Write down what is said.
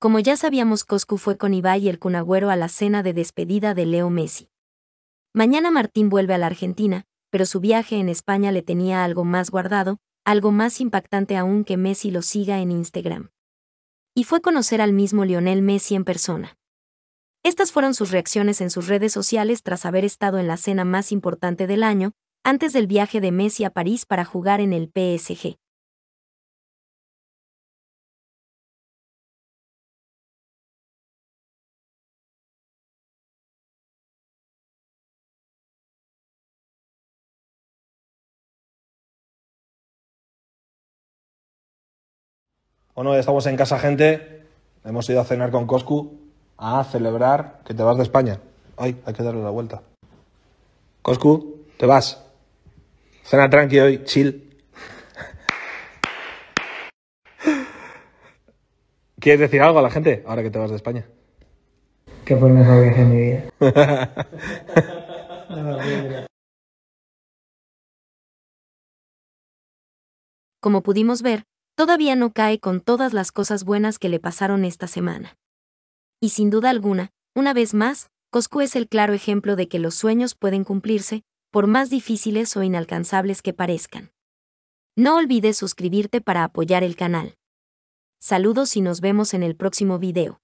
Como ya sabíamos, Coscu fue con Ibai y el Cunagüero a la cena de despedida de Leo Messi. Mañana Martín vuelve a la Argentina, pero su viaje en España le tenía algo más guardado, algo más impactante aún que Messi lo siga en Instagram. Y fue conocer al mismo Lionel Messi en persona. Estas fueron sus reacciones en sus redes sociales tras haber estado en la cena más importante del año, antes del viaje de Messi a París para jugar en el PSG. Bueno, ya estamos en casa, gente. Hemos ido a cenar con Coscu a celebrar que te vas de España. Hoy hay que darle la vuelta. Coscu, te vas. Cena tranqui hoy, chill. ¿Quieres decir algo a la gente ahora que te vas de España? Que fue el mejor viaje de mi vida. Como pudimos ver, todavía no cae con todas las cosas buenas que le pasaron esta semana. Y sin duda alguna, una vez más, Coscu es el claro ejemplo de que los sueños pueden cumplirse, por más difíciles o inalcanzables que parezcan. No olvides suscribirte para apoyar el canal. Saludos y nos vemos en el próximo video.